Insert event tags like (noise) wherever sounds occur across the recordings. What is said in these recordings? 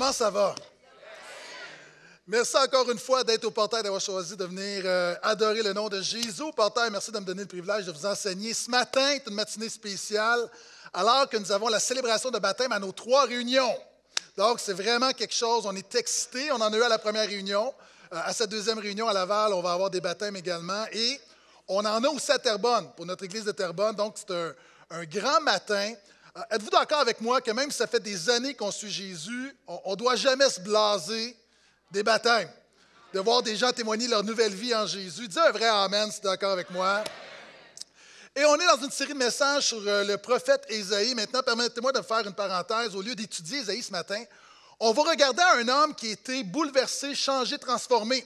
Comment ça va? Merci encore une fois d'être au portail, d'avoir choisi de venir euh, adorer le nom de Jésus au portail. Merci de me donner le privilège de vous enseigner. Ce matin est une matinée spéciale alors que nous avons la célébration de baptême à nos trois réunions. Donc, c'est vraiment quelque chose. On est excités. On en a eu à la première réunion. Euh, à cette deuxième réunion à Laval, on va avoir des baptêmes également. Et on en a aussi à Terrebonne, pour notre église de Terrebonne. Donc, c'est un grand matin. Euh, êtes-vous d'accord avec moi que même si ça fait des années qu'on suit Jésus, on ne doit jamais se blaser des baptêmes, de voir des gens témoigner leur nouvelle vie en Jésus? Dis un vrai Amen si d'accord avec moi. Et on est dans une série de messages sur euh, le prophète isaïe Maintenant, permettez-moi de faire une parenthèse. Au lieu d'étudier Ésaïe ce matin, on va regarder un homme qui a été bouleversé, changé, transformé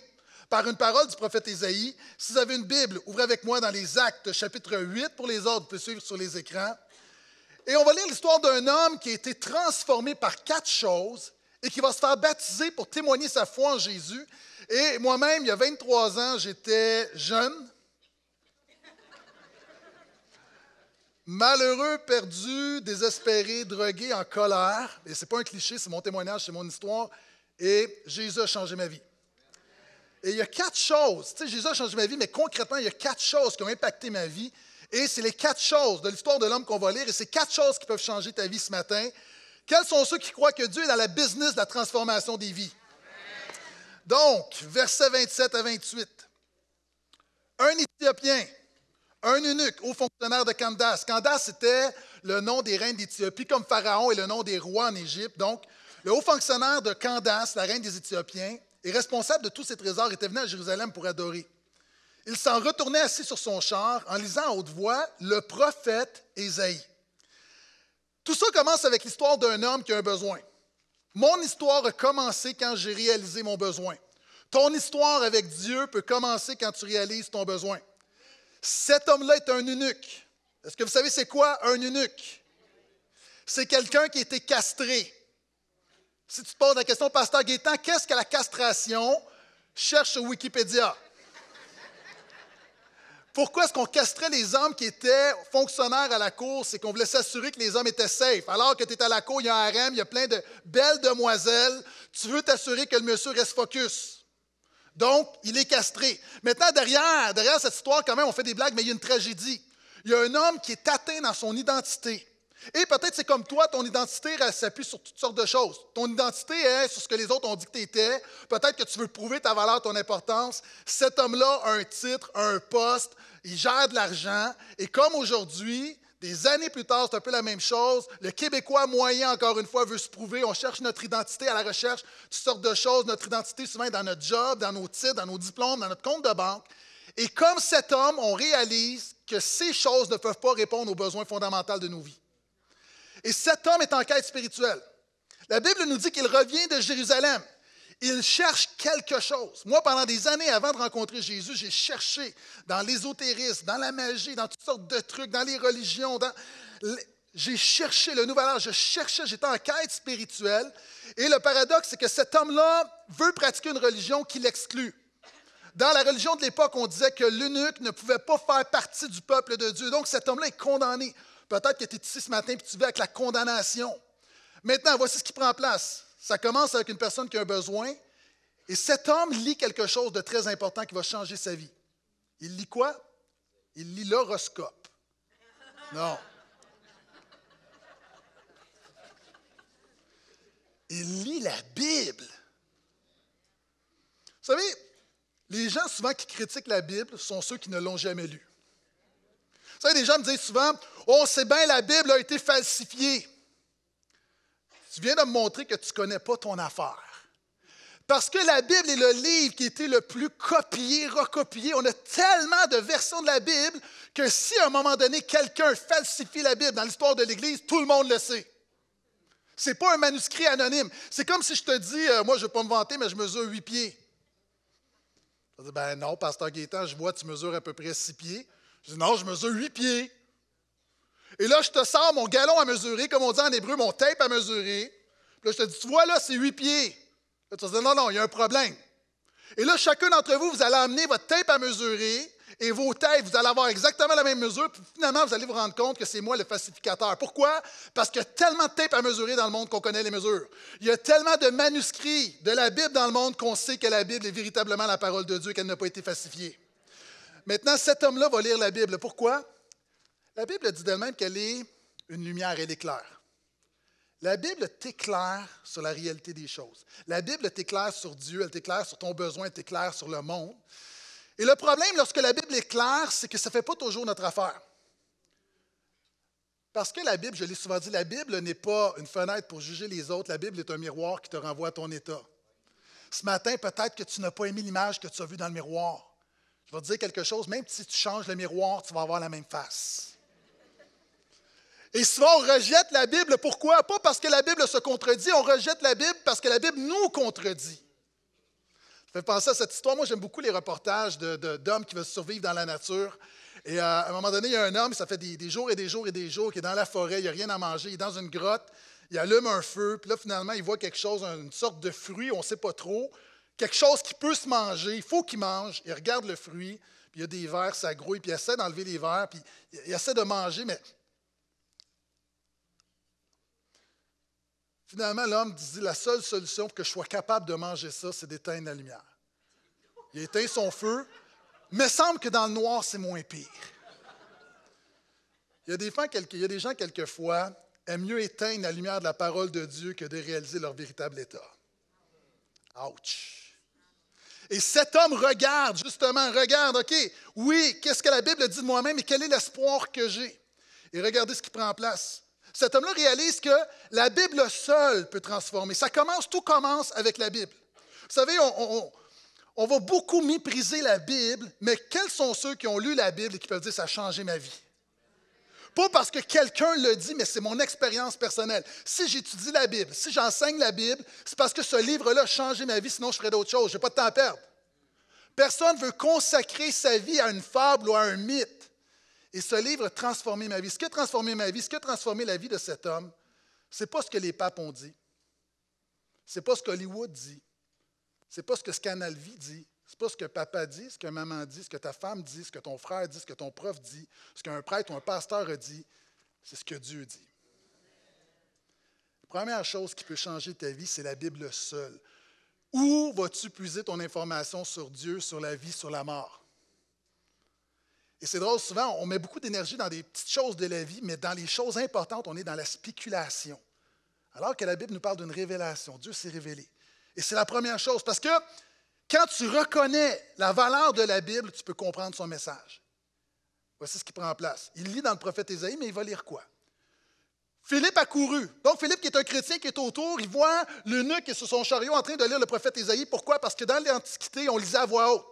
par une parole du prophète isaïe Si vous avez une Bible, ouvrez avec moi dans les Actes, chapitre 8. Pour les autres, vous pouvez suivre sur les écrans. Et on va lire l'histoire d'un homme qui a été transformé par quatre choses et qui va se faire baptiser pour témoigner sa foi en Jésus. Et moi-même, il y a 23 ans, j'étais jeune, malheureux, perdu, désespéré, drogué, en colère. Et c'est pas un cliché, c'est mon témoignage, c'est mon histoire. Et Jésus a changé ma vie. Et il y a quatre choses, tu sais, Jésus a changé ma vie, mais concrètement, il y a quatre choses qui ont impacté ma vie. Et c'est les quatre choses de l'histoire de l'homme qu'on va lire. Et c'est quatre choses qui peuvent changer ta vie ce matin. Quels sont ceux qui croient que Dieu est dans la business de la transformation des vies? Donc, versets 27 à 28. Un Éthiopien, un eunuque, haut fonctionnaire de Candace. Candace, c'était le nom des reines d'Éthiopie, comme Pharaon est le nom des rois en Égypte. Donc, le haut fonctionnaire de Candace, la reine des Éthiopiens, et responsable de tous ses trésors, était venu à Jérusalem pour adorer il s'en retournait assis sur son char en lisant à haute voix le prophète Ésaïe. Tout ça commence avec l'histoire d'un homme qui a un besoin. Mon histoire a commencé quand j'ai réalisé mon besoin. Ton histoire avec Dieu peut commencer quand tu réalises ton besoin. Cet homme-là est un eunuque. Est-ce que vous savez c'est quoi un eunuque? C'est quelqu'un qui a été castré. Si tu te poses la question, pasteur Gaétan, qu'est-ce que la castration? Cherche sur Wikipédia. Pourquoi est-ce qu'on castrait les hommes qui étaient fonctionnaires à la cour? C'est qu'on voulait s'assurer que les hommes étaient safe. Alors que tu es à la cour, il y a un harem, il y a plein de belles demoiselles. Tu veux t'assurer que le monsieur reste focus. Donc, il est castré. Maintenant, derrière, derrière cette histoire, quand même, on fait des blagues, mais il y a une tragédie. Il y a un homme qui est atteint dans son identité. Et peut-être c'est comme toi, ton identité s'appuie sur toutes sortes de choses. Ton identité est sur ce que les autres ont dit que tu étais. Peut-être que tu veux prouver ta valeur, ton importance. Cet homme-là a un titre, un poste, il gère de l'argent. Et comme aujourd'hui, des années plus tard, c'est un peu la même chose. Le Québécois moyen, encore une fois, veut se prouver. On cherche notre identité à la recherche, de toutes sortes de choses. Notre identité, souvent, dans notre job, dans nos titres, dans nos diplômes, dans notre compte de banque. Et comme cet homme, on réalise que ces choses ne peuvent pas répondre aux besoins fondamentaux de nos vies. Et cet homme est en quête spirituelle. La Bible nous dit qu'il revient de Jérusalem. Il cherche quelque chose. Moi, pendant des années avant de rencontrer Jésus, j'ai cherché dans l'ésotérisme, dans la magie, dans toutes sortes de trucs, dans les religions. J'ai cherché le nouvel âge, je cherchais, j'étais en quête spirituelle. Et le paradoxe, c'est que cet homme-là veut pratiquer une religion qui l'exclut. Dans la religion de l'époque, on disait que l'eunuque ne pouvait pas faire partie du peuple de Dieu. Donc cet homme-là est condamné. Peut-être que tu es ici ce matin et tu vis avec la condamnation. Maintenant, voici ce qui prend place. Ça commence avec une personne qui a un besoin et cet homme lit quelque chose de très important qui va changer sa vie. Il lit quoi? Il lit l'horoscope. Non. Il lit la Bible. Vous savez, les gens souvent qui critiquent la Bible sont ceux qui ne l'ont jamais lue. Vous savez, des gens me disent souvent Oh, c'est bien, la Bible a été falsifiée. Tu viens de me montrer que tu ne connais pas ton affaire. Parce que la Bible est le livre qui a été le plus copié, recopié. On a tellement de versions de la Bible que si à un moment donné quelqu'un falsifie la Bible dans l'histoire de l'Église, tout le monde le sait. Ce n'est pas un manuscrit anonyme. C'est comme si je te dis, euh, moi je ne vais pas me vanter, mais je mesure huit pieds. Je dis, ben non, pasteur Gaétan, je vois, tu mesures à peu près six pieds. Je dis non, je mesure huit pieds. Et là, je te sors mon galon à mesurer, comme on dit en hébreu, mon tape à mesurer. là, je te dis, tu vois, là, c'est huit pieds. Là, tu vas non, non, il y a un problème. Et là, chacun d'entre vous, vous allez amener votre tape à mesurer et vos tapes, vous allez avoir exactement la même mesure, finalement, vous allez vous rendre compte que c'est moi le falsificateur. Pourquoi? Parce qu'il y a tellement de tapes à mesurer dans le monde qu'on connaît les mesures. Il y a tellement de manuscrits de la Bible dans le monde qu'on sait que la Bible est véritablement la parole de Dieu et qu'elle n'a pas été falsifiée. Maintenant, cet homme-là va lire la Bible. Pourquoi? La Bible dit d'elle-même qu'elle est une lumière, elle éclaire. La Bible t'éclaire sur la réalité des choses. La Bible t'éclaire sur Dieu, elle t'éclaire sur ton besoin, elle t'éclaire sur le monde. Et le problème lorsque la Bible est claire, c'est que ça ne fait pas toujours notre affaire. Parce que la Bible, je l'ai souvent dit, la Bible n'est pas une fenêtre pour juger les autres, la Bible est un miroir qui te renvoie à ton état. Ce matin, peut-être que tu n'as pas aimé l'image que tu as vue dans le miroir dire quelque chose, même si tu changes le miroir, tu vas avoir la même face. Et souvent, on rejette la Bible. Pourquoi? Pas parce que la Bible se contredit, on rejette la Bible parce que la Bible nous contredit. Je penser à cette histoire. Moi, j'aime beaucoup les reportages d'hommes qui veulent survivre dans la nature. Et euh, à un moment donné, il y a un homme, ça fait des, jours et des jours et des jours, qui est dans la forêt, il n'y a rien à manger, il est dans une grotte, il allume un feu, puis là, finalement, il voit quelque chose, une sorte de fruit, on ne sait pas trop quelque chose qui peut se manger, il faut qu'il mange, il regarde le fruit, puis il y a des vers, ça grouille, puis il essaie d'enlever les vers, puis il essaie de manger, mais finalement, l'homme dit la seule solution pour que je sois capable de manger ça, c'est d'éteindre la lumière. Il éteint son feu, mais semble que dans le noir, c'est moins pire. Il y a des gens, il y a des gens quelquefois, aiment mieux éteindre la lumière de la parole de Dieu que de réaliser leur véritable état. Ouch! Et cet homme regarde, justement, regarde, OK, oui, qu'est-ce que la Bible dit de moi-même et quel est l'espoir que j'ai? Et regardez ce qui prend en place. Cet homme-là réalise que la Bible seule peut transformer. Ça commence, tout commence avec la Bible. Vous savez, on, va beaucoup mépriser la Bible, mais quels sont ceux qui ont lu la Bible et qui peuvent dire ça a changé ma vie? Pas parce que quelqu'un le dit, mais c'est mon expérience personnelle. Si j'étudie la Bible, si j'enseigne la Bible, c'est parce que ce livre-là a changé ma vie, sinon je ferais d'autres choses. Je n'ai pas de temps à perdre. Personne ne veut consacrer sa vie à une fable ou à un mythe. Et ce livre a transformé ma vie. Ce qui a transformé ma vie, ce qui a transformé la vie de cet homme, ce n'est pas ce que les papes ont dit. Ce n'est pas ce qu'Hollywood dit. Ce n'est pas ce que V dit n'est pas ce que papa dit, ce que maman dit, ce que ta femme dit, ce que ton frère dit, ce que ton prof dit, ce qu'un prêtre ou un pasteur a dit. C'est ce que Dieu dit. La première chose qui peut changer ta vie, c'est la Bible seule. Où vas-tu puiser ton information sur Dieu, sur la vie, sur la mort? Et c'est drôle, souvent, on met beaucoup d'énergie dans des petites choses de la vie, mais dans les choses importantes, on est dans la spéculation. Alors que la Bible nous parle d'une révélation. Dieu s'est révélé. Et c'est la première chose, parce que quand tu reconnais la valeur de la Bible, tu peux comprendre son message. Voici ce qui prend en place. Il lit dans le prophète Ésaïe, mais il va lire quoi? Philippe a couru. Donc, Philippe, qui est un chrétien qui est autour, il voit l'eunuque sur son chariot en train de lire le prophète Ésaïe. Pourquoi? Parce que dans l'Antiquité, on lisait à voix haute.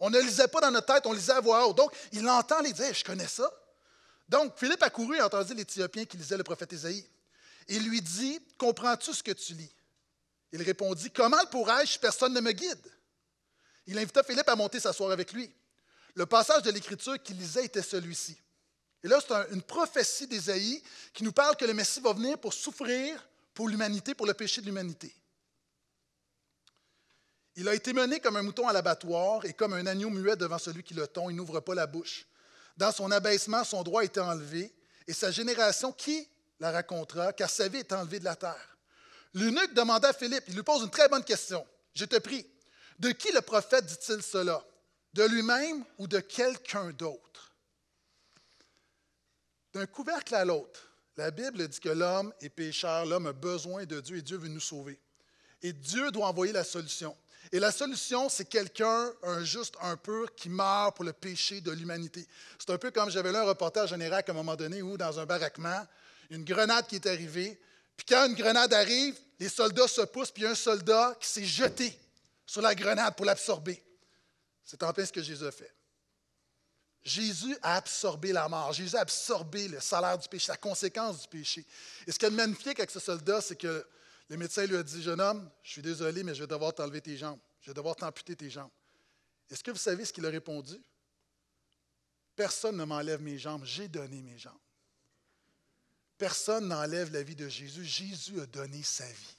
On ne lisait pas dans notre tête, on lisait à voix haute. Donc, il entend les dire, je connais ça. Donc, Philippe a couru et a entendu l'Éthiopien qui lisait le prophète Ésaïe. Il lui dit, comprends-tu ce que tu lis? Il répondit, Comment le pourrais-je Personne ne me guide. Il invita Philippe à monter s'asseoir avec lui. Le passage de l'Écriture qu'il lisait était celui-ci. Et là, c'est une prophétie d'Ésaïe qui nous parle que le Messie va venir pour souffrir pour l'humanité, pour le péché de l'humanité. Il a été mené comme un mouton à l'abattoir et comme un agneau muet devant celui qui le tond, il n'ouvre pas la bouche. Dans son abaissement, son droit a enlevé, et sa génération, qui la racontera, car sa vie est enlevée de la terre. L'eunuque demanda à Philippe, il lui pose une très bonne question. Je te prie, de qui le prophète dit-il cela De lui-même ou de quelqu'un d'autre D'un couvercle à l'autre, la Bible dit que l'homme est pécheur, l'homme a besoin de Dieu et Dieu veut nous sauver. Et Dieu doit envoyer la solution. Et la solution, c'est quelqu'un, un juste, un pur, qui meurt pour le péché de l'humanité. C'est un peu comme j'avais lu un reportage général à un moment donné où, dans un baraquement, une grenade qui est arrivée, puis quand une grenade arrive, les soldats se poussent, puis il y a un soldat qui s'est jeté sur la grenade pour l'absorber. C'est en plein ce que Jésus a fait. Jésus a absorbé la mort. Jésus a absorbé le salaire du péché, la conséquence du péché. Et ce qui est magnifique avec ce soldat, c'est que le médecin lui a dit Jeune homme, je suis désolé, mais je vais devoir t'enlever tes jambes. Je vais devoir t'amputer tes jambes. Est-ce que vous savez ce qu'il a répondu Personne ne m'enlève mes jambes. J'ai donné mes jambes. Personne n'enlève la vie de Jésus. Jésus a donné sa vie.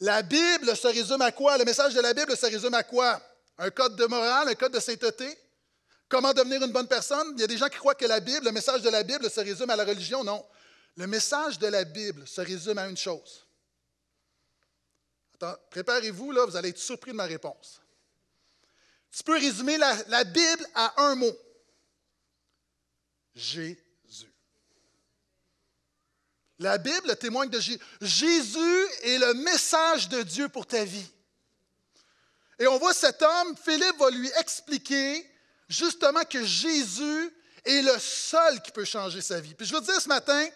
La Bible se résume à quoi? Le message de la Bible se résume à quoi? Un code de morale, un code de sainteté? Comment devenir une bonne personne? Il y a des gens qui croient que la Bible, le message de la Bible se résume à la religion. Non. Le message de la Bible se résume à une chose. Attends, préparez-vous, là, vous allez être surpris de ma réponse. Tu peux résumer la, la Bible à un mot. J'ai la Bible témoigne de Jésus. Jésus est le message de Dieu pour ta vie. Et on voit cet homme, Philippe va lui expliquer justement que Jésus est le seul qui peut changer sa vie. Puis je veux te dire ce matin,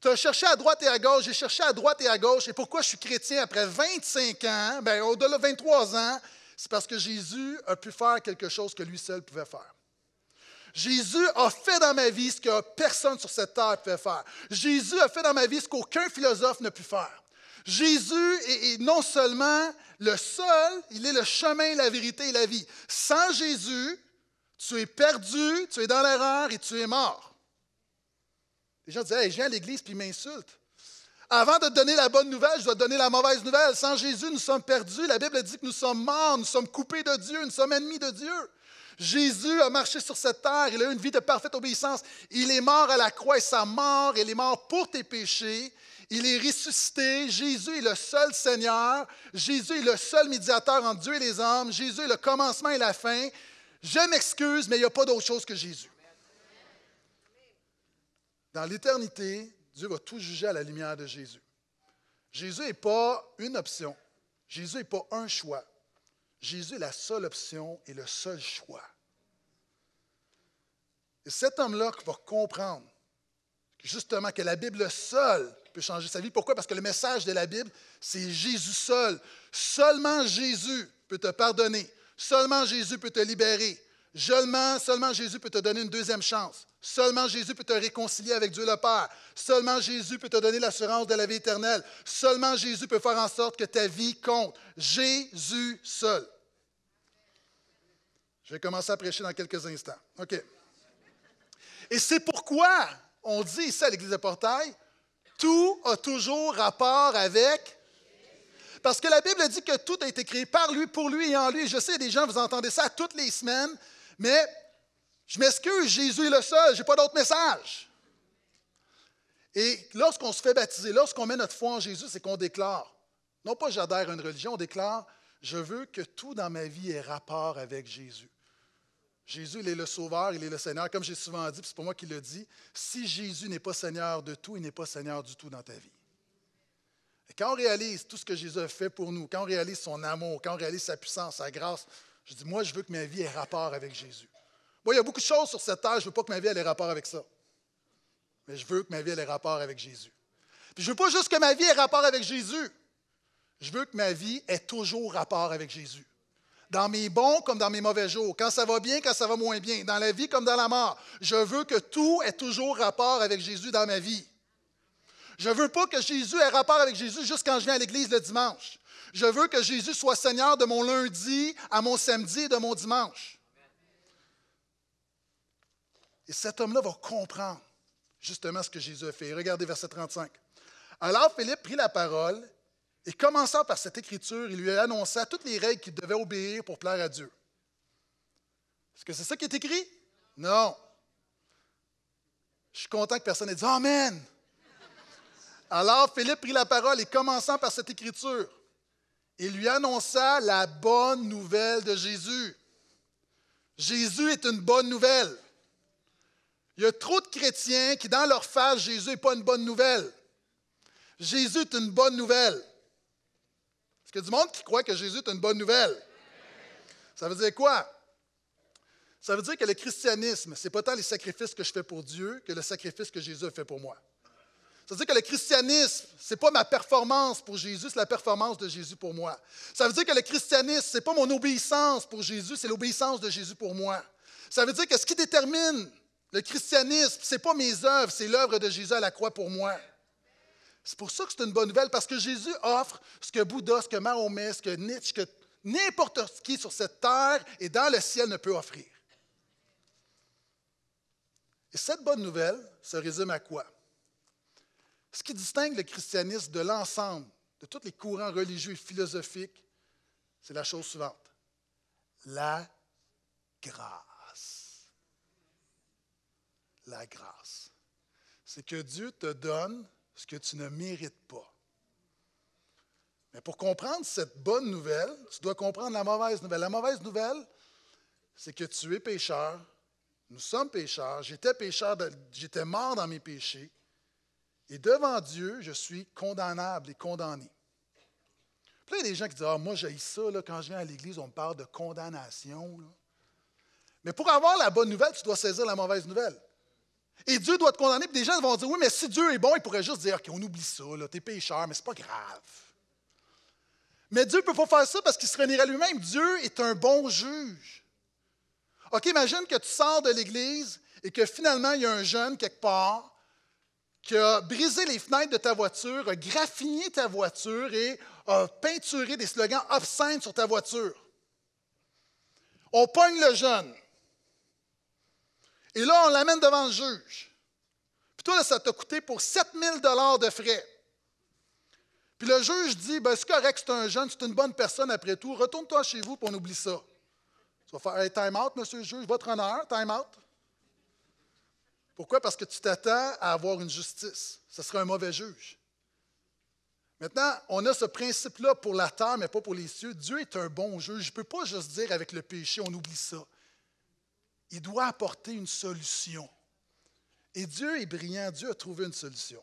tu as cherché à droite et à gauche, j'ai cherché à droite et à gauche, et pourquoi je suis chrétien après 25 ans, bien au-delà de 23 ans, c'est parce que Jésus a pu faire quelque chose que lui seul pouvait faire. Jésus a fait dans ma vie ce que personne sur cette terre peut faire. Jésus a fait dans ma vie ce qu'aucun philosophe ne pu faire. Jésus est, non seulement le seul, il est le chemin, la vérité et la vie. Sans Jésus, tu es perdu, tu es dans l'erreur et tu es mort. Les gens disent « hey, je viens à l'église puis ils m'insultent. Avant de te donner la bonne nouvelle, je dois te donner la mauvaise nouvelle. Sans Jésus, nous sommes perdus. La Bible dit que nous sommes morts, nous sommes coupés de Dieu, nous sommes ennemis de Dieu. Jésus a marché sur cette terre, il a eu une vie de parfaite obéissance. Il est mort à la croix et sa mort, il est mort pour tes péchés. Il est ressuscité. Jésus est le seul Seigneur. Jésus est le seul médiateur entre Dieu et les hommes. Jésus est le commencement et la fin. Je m'excuse, mais il n'y a pas d'autre chose que Jésus. Dans l'éternité, Dieu va tout juger à la lumière de Jésus. Jésus n'est pas une option. Jésus n'est pas un choix. Jésus est la seule option et le seul choix. Et cet homme-là va comprendre justement que la Bible seule peut changer sa vie. Pourquoi? Parce que le message de la Bible, c'est Jésus seul. Seulement Jésus peut te pardonner. Seulement Jésus peut te libérer. Seulement, seulement Jésus peut te donner une deuxième chance. Seulement Jésus peut te réconcilier avec Dieu le Père. Seulement Jésus peut te donner l'assurance de la vie éternelle. Seulement Jésus peut faire en sorte que ta vie compte. Jésus seul. Je vais commencer à prêcher dans quelques instants. OK. Et c'est pourquoi on dit ici à l'Église de Portail, tout a toujours rapport avec. Parce que la Bible dit que tout a été créé par lui, pour lui et en lui. Je sais, des gens, vous entendez ça toutes les semaines, mais je m'excuse, Jésus est le seul, je n'ai pas d'autre message. Et lorsqu'on se fait baptiser, lorsqu'on met notre foi en Jésus, c'est qu'on déclare, non pas j'adhère à une religion, on déclare, je veux que tout dans ma vie ait rapport avec Jésus. Jésus, il est le Sauveur, il est le Seigneur. Comme j'ai souvent dit, c'est pour moi qui le dit, si Jésus n'est pas Seigneur de tout, il n'est pas Seigneur du tout dans ta vie. Et quand on réalise tout ce que Jésus a fait pour nous, quand on réalise son amour, quand on réalise sa puissance, sa grâce, je dis, moi, je veux que ma vie ait rapport avec Jésus il y a beaucoup de choses sur cette terre, je ne veux pas que ma vie ait rapport avec ça. Mais je veux que ma vie ait rapport avec Jésus. Puis je ne veux pas juste que ma vie ait rapport avec Jésus. Je veux que ma vie ait toujours rapport avec Jésus. Dans mes bons comme dans mes mauvais jours, quand ça va bien, quand ça va moins bien, dans la vie comme dans la mort, je veux que tout ait toujours rapport avec Jésus dans ma vie. Je ne veux pas que Jésus ait rapport avec Jésus juste quand je viens à l'église le dimanche. Je veux que Jésus soit Seigneur de mon lundi à mon samedi et de mon dimanche. Et cet homme-là va comprendre justement ce que Jésus a fait. Regardez verset 35. Alors Philippe prit la parole et commençant par cette écriture, il lui annonça toutes les règles qu'il devait obéir pour plaire à Dieu. Est-ce que c'est ça qui est écrit? Non. Je suis content que personne n'ait dit Amen. Alors Philippe prit la parole et commençant par cette écriture, il lui annonça la bonne nouvelle de Jésus. Jésus est une bonne nouvelle. Il y a trop de chrétiens qui, dans leur face, Jésus n'est pas une bonne nouvelle. Jésus est une bonne nouvelle. Est-ce qu'il y a du monde qui croit que Jésus est une bonne nouvelle? Ça veut dire quoi? Ça veut dire que le christianisme, ce n'est pas tant les sacrifices que je fais pour Dieu que le sacrifice que Jésus a fait pour moi. Ça veut dire que le christianisme, ce n'est pas ma performance pour Jésus, c'est la performance de Jésus pour moi. Ça veut dire que le christianisme, ce n'est pas mon obéissance pour Jésus, c'est l'obéissance de Jésus pour moi. Ça veut dire que ce qui détermine le christianisme, ce n'est pas mes œuvres, c'est l'œuvre de Jésus à la croix pour moi. C'est pour ça que c'est une bonne nouvelle, parce que Jésus offre ce que Bouddha, ce que Mahomet, ce que Nietzsche, que n'importe qui sur cette terre et dans le ciel ne peut offrir. Et cette bonne nouvelle se résume à quoi? Ce qui distingue le christianisme de l'ensemble, de tous les courants religieux et philosophiques, c'est la chose suivante. La grâce la grâce. C'est que Dieu te donne ce que tu ne mérites pas. Mais pour comprendre cette bonne nouvelle, tu dois comprendre la mauvaise nouvelle. La mauvaise nouvelle, c'est que tu es pécheur, nous sommes pécheurs, j'étais pécheur, j'étais mort dans mes péchés, et devant Dieu, je suis condamnable et condamné. il y a des gens qui disent Ah, moi, j'ai ça, là, quand je viens à l'Église, on me parle de condamnation. Mais pour avoir la bonne nouvelle, tu dois saisir la mauvaise nouvelle. Et Dieu doit te condamner. Puis des gens vont dire Oui, mais si Dieu est bon, il pourrait juste dire Ok, on oublie ça, t'es pécheur, mais c'est pas grave. Mais Dieu ne peut pas faire ça parce qu'il se renierait lui-même. Dieu est un bon juge. OK, imagine que tu sors de l'Église et que finalement, il y a un jeune quelque part qui a brisé les fenêtres de ta voiture, a graffiné ta voiture et a peinturé des slogans obscènes sur ta voiture. On pogne le jeune. Et là, on l'amène devant le juge. Puis toi, ça t'a coûté pour 7000 dollars de frais. Puis le juge dit, ben, c'est correct, c'est un jeune, c'est une bonne personne après tout, retourne-toi chez vous pour on oublie ça. Tu vas faire, hey, time out, monsieur le juge, votre honneur, time out. Pourquoi? Parce que tu t'attends à avoir une justice. Ce serait un mauvais juge. Maintenant, on a ce principe-là pour la terre, mais pas pour les cieux. Dieu est un bon juge. Je ne peux pas juste dire avec le péché, on oublie ça il doit apporter une solution. Et Dieu est brillant, Dieu a trouvé une solution.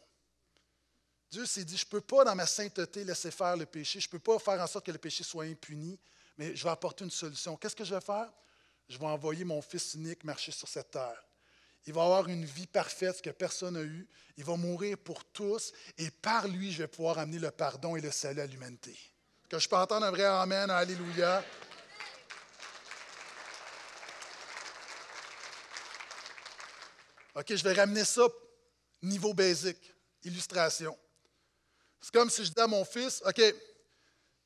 Dieu s'est dit, je ne peux pas dans ma sainteté laisser faire le péché, je ne peux pas faire en sorte que le péché soit impuni, mais je vais apporter une solution. Qu'est-ce que je vais faire? Je vais envoyer mon Fils unique marcher sur cette terre. Il va avoir une vie parfaite que personne n'a eue. Il va mourir pour tous. Et par lui, je vais pouvoir amener le pardon et le salut à l'humanité. Que je peux entendre un vrai Amen, Alléluia. OK, je vais ramener ça niveau basique, illustration. C'est comme si je disais à mon fils, OK,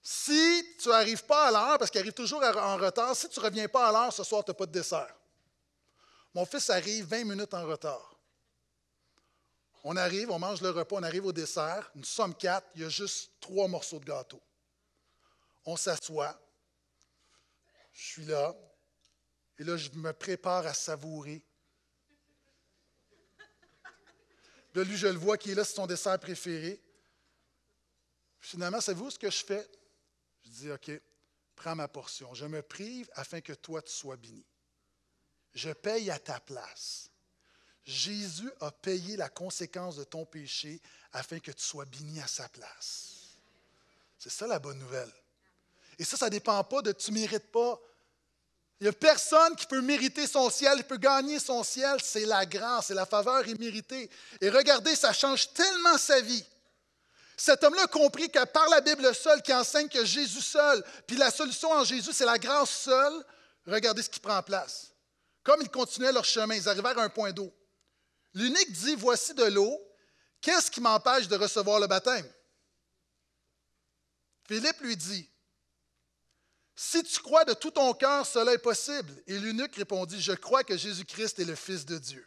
si tu n'arrives pas à l'heure, parce qu'il arrive toujours en retard, si tu ne reviens pas à l'heure, ce soir, tu n'as pas de dessert. Mon fils arrive 20 minutes en retard. On arrive, on mange le repas, on arrive au dessert. Nous sommes quatre, il y a juste trois morceaux de gâteau. On s'assoit. Je suis là. Et là, je me prépare à savourer Là, lui, je le vois qui est là, c'est son dessert préféré. finalement, c'est vous ce que je fais? Je dis, OK, prends ma portion. Je me prive afin que toi, tu sois béni. Je paye à ta place. Jésus a payé la conséquence de ton péché afin que tu sois béni à sa place. C'est ça la bonne nouvelle. Et ça, ça ne dépend pas de tu ne mérites pas il n'y a personne qui peut mériter son ciel, qui peut gagner son ciel. C'est la grâce, c'est la faveur imméritée. Et regardez, ça change tellement sa vie. Cet homme-là a compris que par la Bible seule, qui enseigne que Jésus seul, puis la solution en Jésus, c'est la grâce seule, regardez ce qui prend place. Comme ils continuaient leur chemin, ils arrivèrent à un point d'eau. L'unique dit, voici de l'eau, qu'est-ce qui m'empêche de recevoir le baptême? Philippe lui dit, si tu crois de tout ton cœur, cela est possible. Et l'unique répondit, je crois que Jésus-Christ est le Fils de Dieu.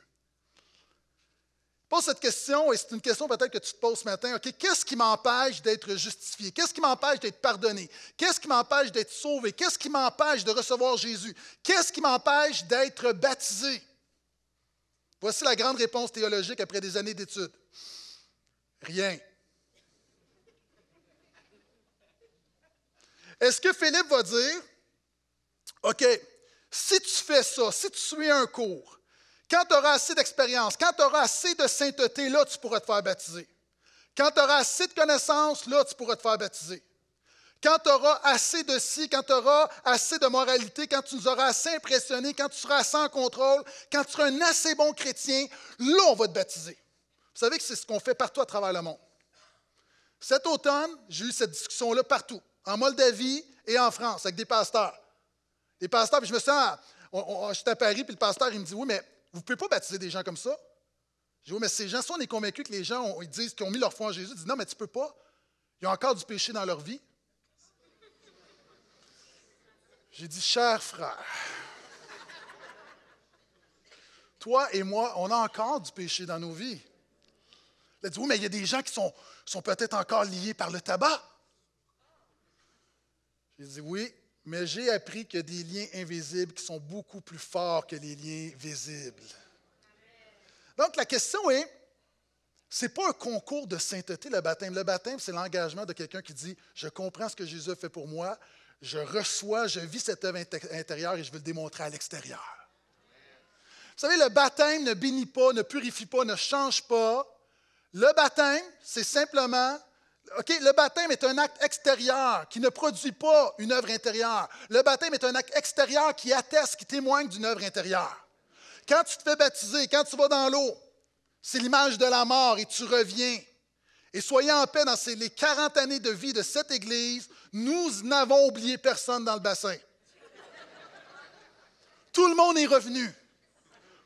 Pose cette question, et c'est une question peut-être que tu te poses ce matin, OK, qu'est-ce qui m'empêche d'être justifié? Qu'est-ce qui m'empêche d'être pardonné? Qu'est-ce qui m'empêche d'être sauvé? Qu'est-ce qui m'empêche de recevoir Jésus? Qu'est-ce qui m'empêche d'être baptisé? Voici la grande réponse théologique après des années d'études. Rien. Est-ce que Philippe va dire, OK, si tu fais ça, si tu suis un cours, quand tu auras assez d'expérience, quand tu auras assez de sainteté, là, tu pourras te faire baptiser. Quand tu auras assez de connaissances, là, tu pourras te faire baptiser. Quand tu auras assez de ci, quand tu auras assez de moralité, quand tu nous auras assez impressionnés, quand tu seras sans contrôle, quand tu seras un assez bon chrétien, là, on va te baptiser. Vous savez que c'est ce qu'on fait partout à travers le monde. Cet automne, j'ai eu cette discussion-là partout en Moldavie et en France, avec des pasteurs. Des pasteurs, puis je me sens, je suis à Paris, puis le pasteur, il me dit, oui, mais vous ne pouvez pas baptiser des gens comme ça. Je dis, oui, mais ces gens, sont on est convaincus que les gens, ils disent qu'ils ont mis leur foi en Jésus, ils disent, non, mais tu ne peux pas. Ils ont encore du péché dans leur vie. J'ai dit, cher frère, toi et moi, on a encore du péché dans nos vies. Il a dit, oui, mais il y a des gens qui sont, sont peut-être encore liés par le tabac. Il dit Oui, mais j'ai appris qu'il y a des liens invisibles qui sont beaucoup plus forts que les liens visibles. Donc la question est ce n'est pas un concours de sainteté, le baptême. Le baptême, c'est l'engagement de quelqu'un qui dit Je comprends ce que Jésus a fait pour moi, je reçois, je vis cette œuvre intérieure et je veux le démontrer à l'extérieur. Vous savez, le baptême ne bénit pas, ne purifie pas, ne change pas. Le baptême, c'est simplement OK, le baptême est un acte extérieur qui ne produit pas une œuvre intérieure. Le baptême est un acte extérieur qui atteste, qui témoigne d'une œuvre intérieure. Quand tu te fais baptiser, quand tu vas dans l'eau, c'est l'image de la mort et tu reviens. Et soyez en paix dans les 40 années de vie de cette Église, nous n'avons oublié personne dans le bassin. Tout le monde est revenu.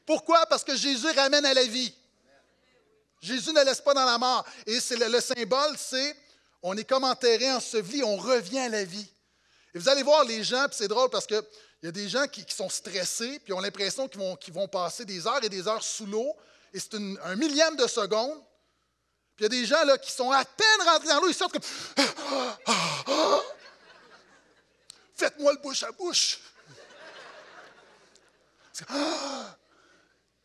Pourquoi? Parce que Jésus ramène à la vie. Jésus ne laisse pas dans la mort. Et c'est le, symbole, c'est on est comme enterré, vie, on revient à la vie. Et vous allez voir les gens, puis c'est drôle parce qu'il y a des gens qui, sont stressés, puis ont l'impression qu'ils vont, passer des heures et des heures sous l'eau, et c'est un millième de seconde. Puis il y a des gens là, qui sont à peine rentrés dans l'eau, ils sortent comme. Faites-moi le bouche à bouche.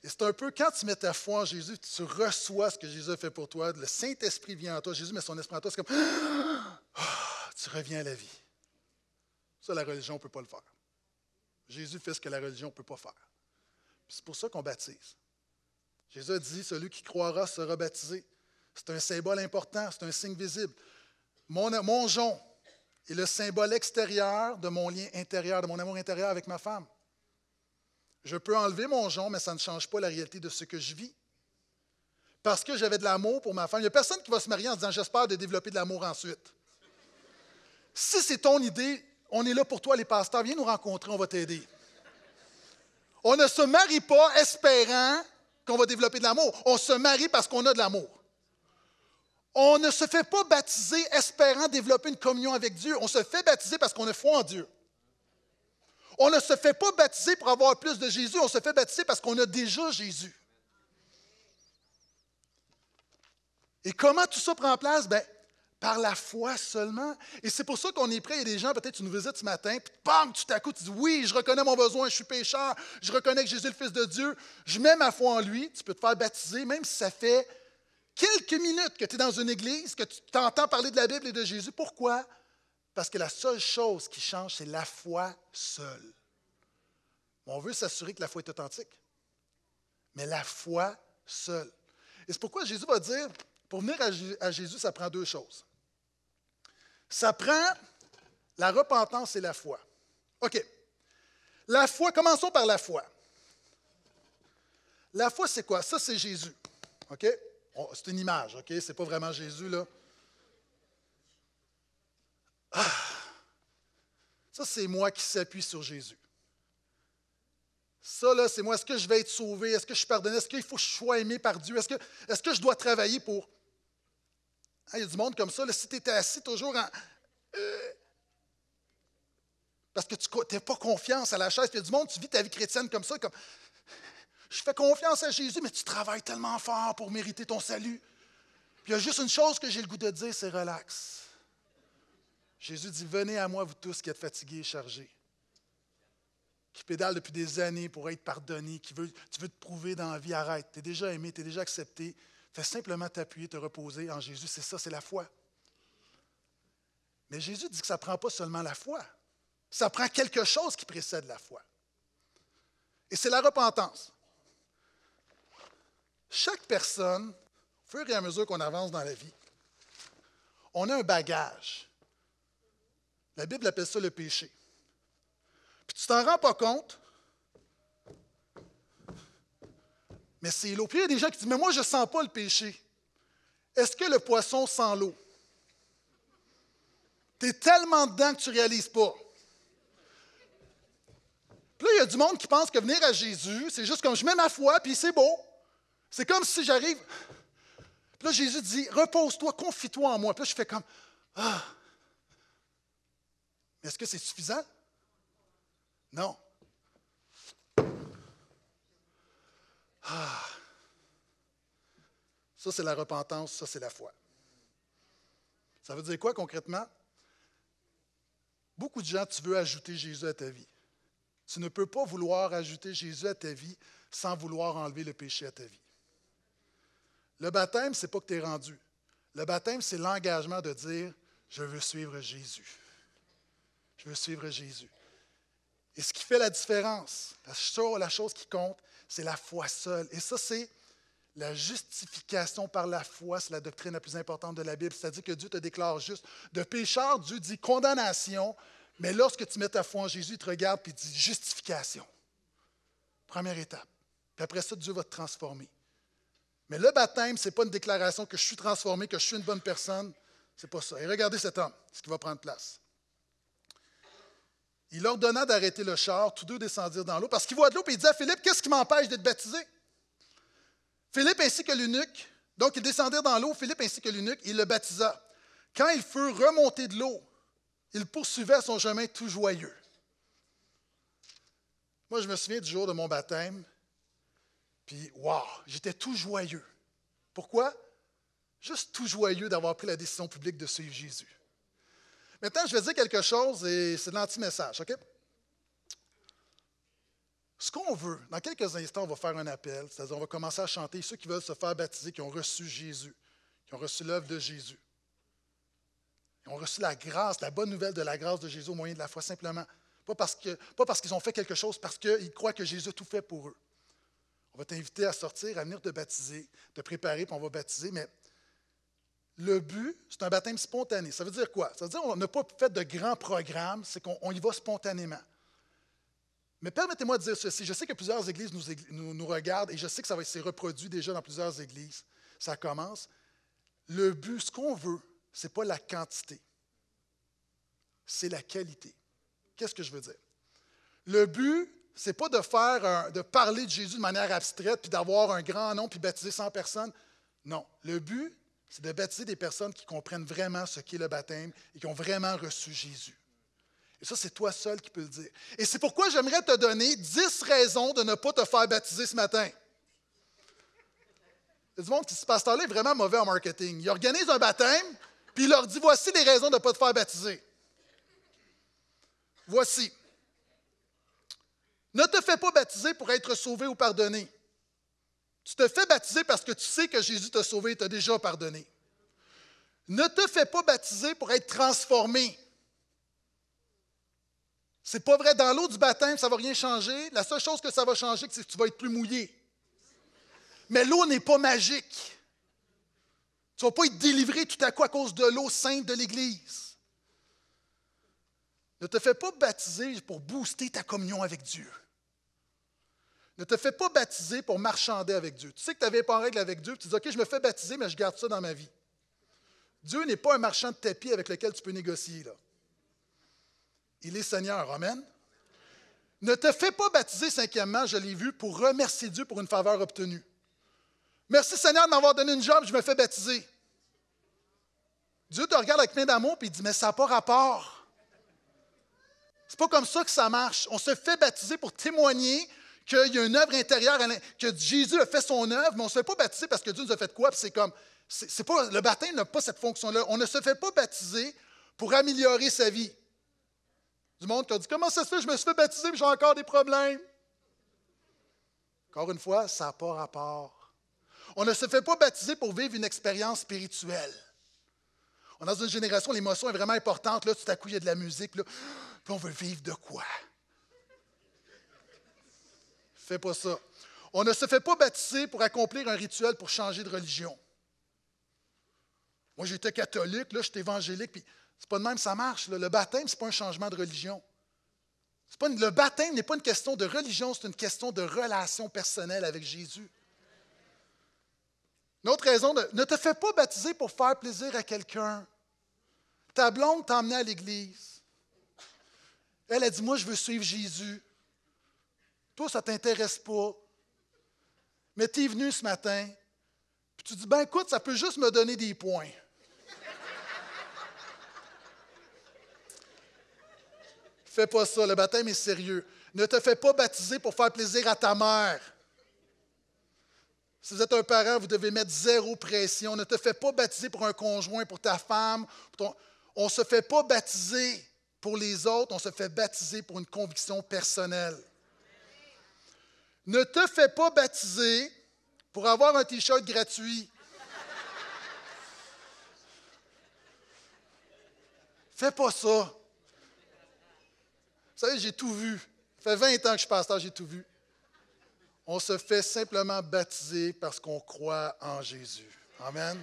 Et c'est un peu quand tu mets ta foi en Jésus, tu reçois ce que Jésus a fait pour toi. Le Saint-Esprit vient en toi. Jésus met son esprit en toi. C'est comme (gasps) ah, tu reviens à la vie. Ça, la religion ne peut pas le faire. Jésus fait ce que la religion ne peut pas faire. C'est pour ça qu'on baptise. Jésus dit Celui qui croira sera baptisé. C'est un symbole important, c'est un signe visible. Mon, mon jonc est le symbole extérieur de mon lien intérieur, de mon amour intérieur avec ma femme. Je peux enlever mon jonc, mais ça ne change pas la réalité de ce que je vis. Parce que j'avais de l'amour pour ma femme. Il n'y a personne qui va se marier en disant J'espère de développer de l'amour ensuite. Si c'est ton idée, on est là pour toi, les pasteurs. Viens nous rencontrer, on va t'aider. On ne se marie pas espérant qu'on va développer de l'amour. On se marie parce qu'on a de l'amour. On ne se fait pas baptiser espérant développer une communion avec Dieu. On se fait baptiser parce qu'on a foi en Dieu. On ne se fait pas baptiser pour avoir plus de Jésus, on se fait baptiser parce qu'on a déjà Jésus. Et comment tout ça prend place? Ben, par la foi seulement. Et c'est pour ça qu'on est prêt. Il y a des gens, peut-être, tu nous visites ce matin, puis tout à coup, tu dis Oui, je reconnais mon besoin, je suis pécheur, je reconnais que Jésus est le Fils de Dieu, je mets ma foi en lui. Tu peux te faire baptiser, même si ça fait quelques minutes que tu es dans une église, que tu t'entends parler de la Bible et de Jésus. Pourquoi? Parce que la seule chose qui change, c'est la foi seule. On veut s'assurer que la foi est authentique, mais la foi seule. Et c'est pourquoi Jésus va dire, pour venir à Jésus, ça prend deux choses. Ça prend la repentance et la foi. OK. La foi, commençons par la foi. La foi, c'est quoi? Ça, c'est Jésus. OK? C'est une image, OK? Ce n'est pas vraiment Jésus, là. Ah, ça, c'est moi qui s'appuie sur Jésus. Ça, là, c'est moi. Est-ce que je vais être sauvé? Est-ce que je suis pardonné? Est-ce qu'il faut que je sois aimé par Dieu? Est-ce que, je dois travailler pour. Hein, il y a du monde comme ça. si tu étais assis toujours en. Euh, parce que tu n'as pas confiance à la chaise. Il y a du monde, tu vis ta vie chrétienne comme ça, comme. Je fais confiance à Jésus, mais tu travailles tellement fort pour mériter ton salut. Puis il y a juste une chose que j'ai le goût de dire, c'est relax. Jésus dit, venez à moi, vous tous qui êtes fatigués et chargés, qui pédale depuis des années pour être pardonné, qui veut, tu veux te prouver dans la vie, arrête. Tu es déjà aimé, tu es déjà accepté. Fais simplement t'appuyer, te reposer en Jésus. C'est ça, c'est la foi. Mais Jésus dit que ça ne prend pas seulement la foi. Ça prend quelque chose qui précède la foi. Et c'est la repentance. Chaque personne, au fur et à mesure qu'on avance dans la vie, on a un bagage. La Bible appelle ça le péché. Puis tu t'en rends pas compte, mais c'est l'eau. Puis il y a des gens qui disent Mais moi, je ne sens pas le péché. Est-ce que le poisson sent l'eau? Tu es tellement dedans que tu ne réalises pas. Puis là, il y a du monde qui pense que venir à Jésus, c'est juste comme je mets ma foi, puis c'est beau. C'est comme si j'arrive. Puis là, Jésus dit Repose-toi, confie-toi en moi. Puis là, je fais comme Ah! est-ce que c'est suffisant? Non. Ah. Ça, c'est la repentance, ça, c'est la foi. Ça veut dire quoi concrètement? Beaucoup de gens, tu veux ajouter Jésus à ta vie. Tu ne peux pas vouloir ajouter Jésus à ta vie sans vouloir enlever le péché à ta vie. Le baptême, ce n'est pas que tu es rendu. Le baptême, c'est l'engagement de dire, je veux suivre Jésus je veux suivre Jésus. Et ce qui fait la différence, la chose, la chose qui compte, c'est la foi seule. Et ça, c'est la justification par la foi, c'est la doctrine la plus importante de la Bible. C'est-à-dire que Dieu te déclare juste. De pécheur, Dieu dit condamnation, mais lorsque tu mets ta foi en Jésus, il te regarde et dit justification. Première étape. Puis après ça, Dieu va te transformer. Mais le baptême, ce n'est pas une déclaration que je suis transformé, que je suis une bonne personne. C'est pas ça. Et regardez cet homme, ce qui va prendre place. Il ordonna d'arrêter le char, tous deux descendirent dans l'eau, parce qu'il voit de l'eau, et il dit à Philippe, qu'est-ce qui m'empêche d'être baptisé? Philippe ainsi que l'eunuque, donc ils descendirent dans l'eau, Philippe ainsi que l'eunuque, il le baptisa. Quand il fut remonté de l'eau, il poursuivait son chemin tout joyeux. Moi, je me souviens du jour de mon baptême, puis waouh, j'étais tout joyeux. Pourquoi? Juste tout joyeux d'avoir pris la décision publique de suivre Jésus. Maintenant, je vais dire quelque chose et c'est l'anti-message, OK? Ce qu'on veut, dans quelques instants, on va faire un appel, c'est-à-dire on va commencer à chanter ceux qui veulent se faire baptiser, qui ont reçu Jésus, qui ont reçu l'œuvre de Jésus. Ils ont reçu la grâce, la bonne nouvelle de la grâce de Jésus au moyen de la foi simplement. Pas parce, que, pas parce qu'ils ont fait quelque chose, parce qu'ils croient que Jésus a tout fait pour eux. On va t'inviter à sortir, à venir te baptiser, te préparer, puis on va baptiser, mais le but, c'est un baptême spontané. Ça veut dire quoi? Ça veut dire qu'on n'a pas fait de grands programmes, c'est qu'on y va spontanément. Mais permettez-moi de dire ceci. Je sais que plusieurs églises nous, regardent et je sais que ça va s'est reproduit déjà dans plusieurs églises. Ça commence. Le but, ce qu'on veut, ce n'est pas la quantité, c'est la qualité. Qu'est-ce que je veux dire? Le but, ce n'est pas de, faire de parler de Jésus de manière abstraite, puis d'avoir un grand nom, puis baptiser 100 personnes. Non, le but, c'est de baptiser des personnes qui comprennent vraiment ce qu'est le baptême et qui ont vraiment reçu Jésus. Et ça, c'est toi seul qui peux le dire. Et c'est pourquoi j'aimerais te donner 10 raisons de ne pas te faire baptiser ce matin. Il y qui, ce pasteur-là est vraiment mauvais en marketing. Il organise un baptême, puis il leur dit voici les raisons de ne pas te faire baptiser. Voici. Ne te fais pas baptiser pour être sauvé ou pardonné. Tu te fais baptiser parce que tu sais que Jésus t'a sauvé et t'a déjà pardonné. Ne te fais pas baptiser pour être transformé. C'est pas vrai. Dans l'eau du baptême, ça ne va rien changer. La seule chose que ça va changer, c'est que tu vas être plus mouillé. Mais l'eau n'est pas magique. Tu ne vas pas être délivré tout à coup à cause de l'eau sainte de l'Église. Ne te fais pas baptiser pour booster ta communion avec Dieu. Ne te fais pas baptiser pour marchander avec Dieu. Tu sais que tu n'avais pas en règle avec Dieu, tu dis OK, je me fais baptiser, mais je garde ça dans ma vie. Dieu n'est pas un marchand de tapis avec lequel tu peux négocier. Là. Il est Seigneur. Amen. Ne te fais pas baptiser, cinquièmement, je l'ai vu, pour remercier Dieu pour une faveur obtenue. Merci Seigneur de m'avoir donné une job, je me fais baptiser. Dieu te regarde avec plein d'amour et il dit Mais ça n'a pas rapport. C'est pas comme ça que ça marche. On se fait baptiser pour témoigner qu'il y a une œuvre intérieure, que Jésus a fait son œuvre, mais on ne se fait pas baptiser parce que Dieu nous a fait quoi, c'est comme, c'est, pas, le baptême n'a pas cette fonction-là. On ne se fait pas baptiser pour améliorer sa vie. Du monde qui a dit, comment ça se fait, je me suis fait baptiser, mais j'ai encore des problèmes. Encore une fois, ça n'a pas rapport. On ne se fait pas baptiser pour vivre une expérience spirituelle. On est dans une génération où l'émotion est vraiment importante. Là, tout à coup, il y a de la musique. on veut vivre de quoi? pas ça. On ne se fait pas baptiser pour accomplir un rituel pour changer de religion. Moi, j'étais catholique, là, j'étais évangélique, puis c'est pas de même, ça marche. Le baptême, c'est pas un changement de religion. le baptême n'est pas une question de religion, c'est une question de relation personnelle avec Jésus. Une autre raison, ne te fais pas baptiser pour faire plaisir à quelqu'un. Ta blonde t'a emmené à l'église. Elle a dit, moi, je veux suivre Jésus. Toi, ça ne t'intéresse pas. Mais tu es venu ce matin, puis tu dis, ben écoute, ça peut juste me donner des points. (laughs) Fais pas ça, le baptême est sérieux. Ne te fais pas baptiser pour faire plaisir à ta mère. Si vous êtes un parent, vous devez mettre zéro pression. Ne te fais pas baptiser pour un conjoint, pour ta femme. On ne se fait pas baptiser pour les autres, on se fait baptiser pour une conviction personnelle. Ne te fais pas baptiser pour avoir un t-shirt gratuit. Fais pas ça. Vous savez, j'ai tout vu. Ça fait 20 ans que je suis pasteur, j'ai tout vu. On se fait simplement baptiser parce qu'on croit en Jésus. Amen.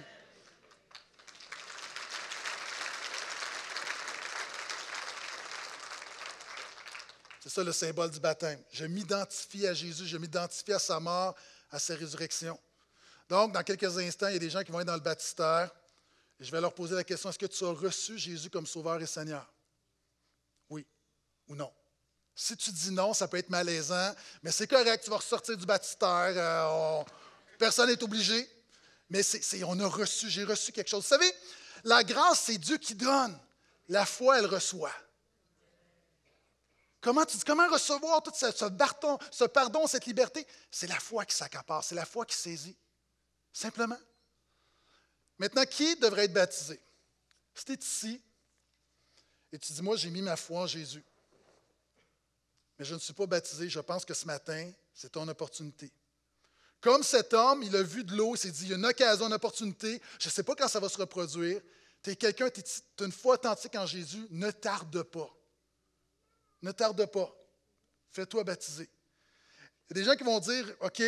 C'est ça le symbole du baptême. Je m'identifie à Jésus, je m'identifie à sa mort, à sa résurrection. Donc, dans quelques instants, il y a des gens qui vont être dans le baptistère. Et je vais leur poser la question, est-ce que tu as reçu Jésus comme sauveur et Seigneur? Oui ou non? Si tu dis non, ça peut être malaisant, mais c'est correct, tu vas ressortir du baptistère. Euh, personne n'est obligé. Mais on a reçu, j'ai reçu quelque chose. Vous savez, la grâce, c'est Dieu qui donne. La foi, elle reçoit. Comment, recevoir tout ce, barton, ce pardon, cette liberté? C'est la foi qui s'accapare, c'est la foi qui saisit. Simplement. Maintenant, qui devrait être baptisé? Si tu es ici et tu dis, moi, j'ai mis ma foi en Jésus, mais je ne suis pas baptisé, je pense que ce matin, c'est ton opportunité. Comme cet homme, il a vu de l'eau, il s'est dit, il y a une occasion, une opportunité, je ne sais pas quand ça va se reproduire. Tu es quelqu'un, tu es une foi authentique en Jésus, ne tarde pas. Ne tarde pas. Fais-toi baptiser. Il y a des gens qui vont dire, OK,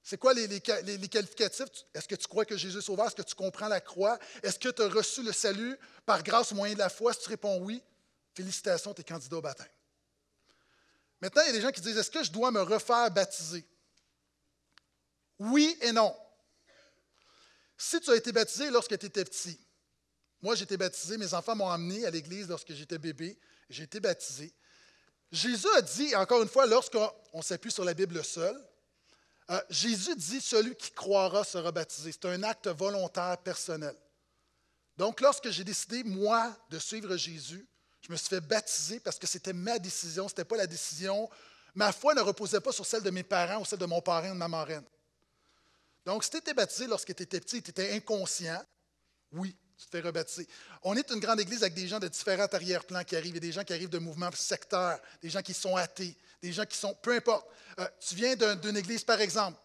c'est quoi les, qualificatifs? Est-ce que tu crois que Jésus est sauveur? Est-ce que tu comprends la croix? Est-ce que tu as reçu le salut par grâce au moyen de la foi? Si tu réponds oui, félicitations, tu es candidat au baptême. Maintenant, il y a des gens qui disent, est-ce que je dois me refaire baptiser? Oui et non. Si tu as été baptisé lorsque tu étais petit, moi j'ai été baptisé, mes enfants m'ont amené à l'église lorsque j'étais bébé, j'ai été baptisé. Jésus a dit, encore une fois, lorsqu'on s'appuie sur la Bible seule, euh, Jésus dit Celui qui croira sera baptisé. C'est un acte volontaire personnel. Donc, lorsque j'ai décidé, moi, de suivre Jésus, je me suis fait baptiser parce que c'était ma décision, ce n'était pas la décision. Ma foi ne reposait pas sur celle de mes parents ou celle de mon parrain ou de ma marraine. Donc, si tu étais baptisé lorsque tu petit, tu étais inconscient, oui. Tu fais rebaptiser. On est une grande église avec des gens de différents arrière-plans qui arrivent, et des gens qui arrivent de mouvements sectaires, des gens qui sont athées, des gens qui sont. Peu importe. Euh, tu viens d'une église, par exemple,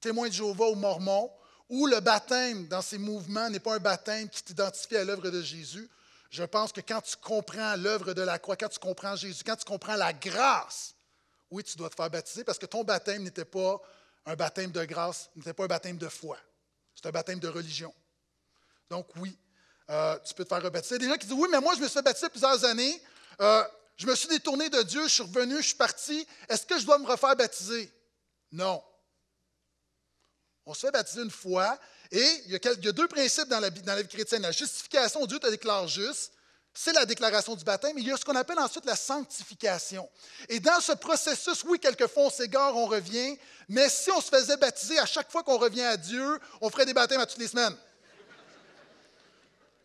témoin de Jéhovah ou mormon, où le baptême dans ces mouvements n'est pas un baptême qui t'identifie à l'œuvre de Jésus. Je pense que quand tu comprends l'œuvre de la croix, quand tu comprends Jésus, quand tu comprends la grâce, oui, tu dois te faire baptiser parce que ton baptême n'était pas un baptême de grâce, n'était pas un baptême de foi. C'est un baptême de religion. Donc oui, euh, tu peux te faire rebaptiser. Il y a des gens qui disent, oui, mais moi, je me suis fait baptiser plusieurs années. Euh, je me suis détourné de Dieu, je suis revenu, je suis parti. Est-ce que je dois me refaire baptiser? Non. On se fait baptiser une fois et il y a, deux principes dans la, dans la vie chrétienne. La justification, Dieu te déclare juste. C'est la déclaration du baptême, mais il y a ce qu'on appelle ensuite la sanctification. Et dans ce processus, oui, quelquefois on s'égare, on revient, mais si on se faisait baptiser à chaque fois qu'on revient à Dieu, on ferait des baptêmes à toutes les semaines.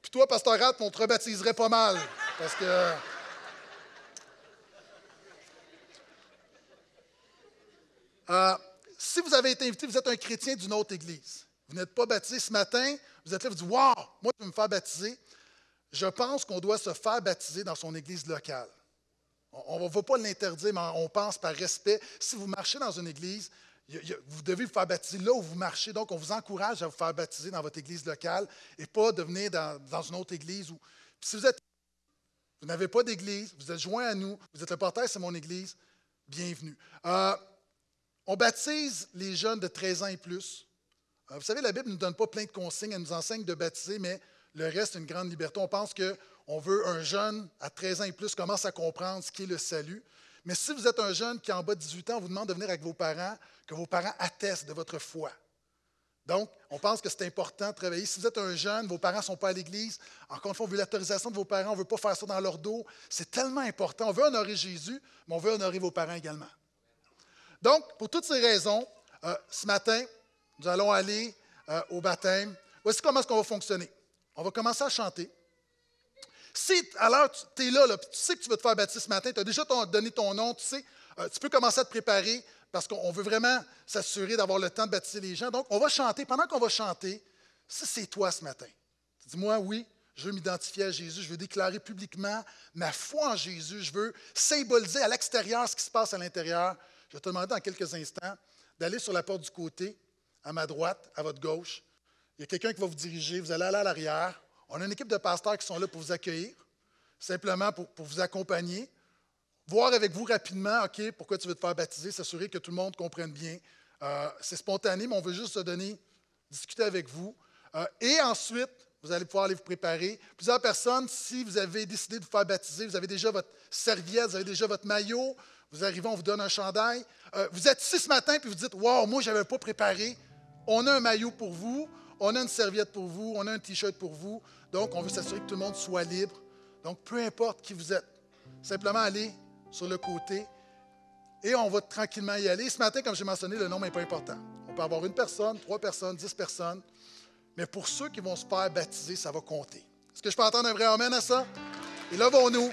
Puis toi, pasteur Rat, on te rebaptiserait pas mal. Parce que. Euh, si vous avez été invité, vous êtes un chrétien d'une autre église. Vous n'êtes pas baptisé ce matin, vous êtes là, vous dites Waouh, moi, je vais me faire baptiser. Je pense qu'on doit se faire baptiser dans son église locale. On ne va pas l'interdire, mais on pense par respect. Si vous marchez dans une église, vous devez vous faire baptiser là où vous marchez. Donc, on vous encourage à vous faire baptiser dans votre église locale et pas devenir dans, dans une autre église. si vous n'avez pas d'église, vous êtes joint à nous, vous êtes le porteur, c'est mon église, bienvenue. Euh, on baptise les jeunes de 13 ans et plus. Euh, vous savez, la Bible ne nous donne pas plein de consignes, elle nous enseigne de baptiser, mais le reste, une grande liberté. On pense qu'on veut un jeune à 13 ans et plus commence à comprendre ce qu'est le salut. Mais si vous êtes un jeune qui, en bas de 18 ans, vous demande de venir avec vos parents, que vos parents attestent de votre foi. Donc, on pense que c'est important de travailler. Si vous êtes un jeune, vos parents ne sont pas à l'église, encore une fois, on veut l'autorisation de vos parents, on ne veut pas faire ça dans leur dos. C'est tellement important. On veut honorer Jésus, mais on veut honorer vos parents également. Donc, pour toutes ces raisons, euh, ce matin, nous allons aller euh, au baptême. Voici comment est-ce qu'on va fonctionner. On va commencer à chanter. Si alors tu es là, tu sais que tu veux te faire baptiser ce matin, tu as déjà donné ton nom, tu sais, euh, tu peux commencer à te préparer parce qu'on veut vraiment s'assurer d'avoir le temps de baptiser les gens. Donc, on va chanter. Pendant qu'on va chanter, si c'est toi ce matin, dis Moi, oui, je veux m'identifier à Jésus, je veux déclarer publiquement ma foi en Jésus, je veux symboliser à l'extérieur ce qui se passe à l'intérieur. Je vais te demander dans quelques instants d'aller sur la porte du côté, à ma droite, à votre gauche. Il y a quelqu'un qui va vous diriger, vous allez aller à l'arrière. On a une équipe de pasteurs qui sont là pour vous accueillir, simplement pour, vous accompagner, voir avec vous rapidement, OK, pourquoi tu veux te faire baptiser, s'assurer que tout le monde comprenne bien. Euh, c'est spontané, mais on veut juste se donner, discuter avec vous. Euh, et ensuite, vous allez pouvoir aller vous préparer. Plusieurs personnes, si vous avez décidé de vous faire baptiser, vous avez déjà votre serviette, vous avez déjà votre maillot, vous arrivez, on vous donne un chandail. Euh, vous êtes ici ce matin, puis vous dites, wow, moi, je n'avais pas préparé. On a un maillot pour vous, on a une serviette pour vous, on a un t-shirt pour vous. Donc, on veut s'assurer que tout le monde soit libre. Donc, peu importe qui vous êtes, simplement allez sur le côté et on va tranquillement y aller. Ce matin, comme j'ai mentionné, le nombre n'est pas important. On peut avoir une personne, trois personnes, dix personnes. Mais pour ceux qui vont se faire baptiser, ça va compter. Est-ce que je peux entendre un vrai amen à ça? Et là, nous